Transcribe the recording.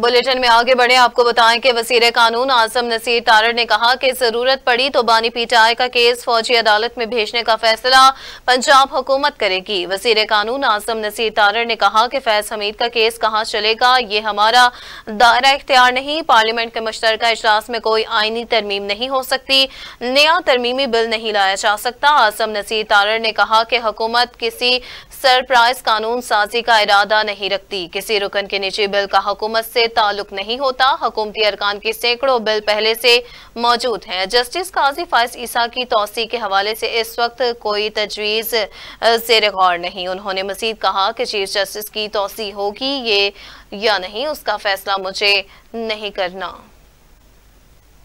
bulletin में आगे बढ़े आपको बताएं कि वजीर कानून आजम नसीर तारड़ ने कहा कि जरूरत पड़ी तो बानी पीटाई का केस फौजी अदालत में भेजने का फैसला पंजाब हुकूमत करेगी वजीर कानून आजम नसीर तारड़ ने कहा कि फैज हमीद का केस कहां चलेगा ये हमारा दायरा इख्तियार नहीं पार्लियामेंट के मुश्तर इजलास में कोई आइनी तरमीम नहीं हो सकती नया तरमीमी बिल नहीं लाया जा सकता आजम नसीर तारड़ ने कहा कि हुकूमत किसी सरप्राइज कानून साजी का इरादा नहीं रखती किसी रुकन के नीचे बिल का हुकूमत से से ताल्लुक नहीं होता हुकूमती अरकान के सैकड़ों बिल पहले से मौजूद हैं जस्टिस काजी फायस ईसा की तोसी के हवाले से इस वक्त कोई तजवीज़ से गौर नहीं उन्होंने मजीद कहा कि चीफ जस्टिस की तोसी होगी ये या नहीं उसका फैसला मुझे नहीं करना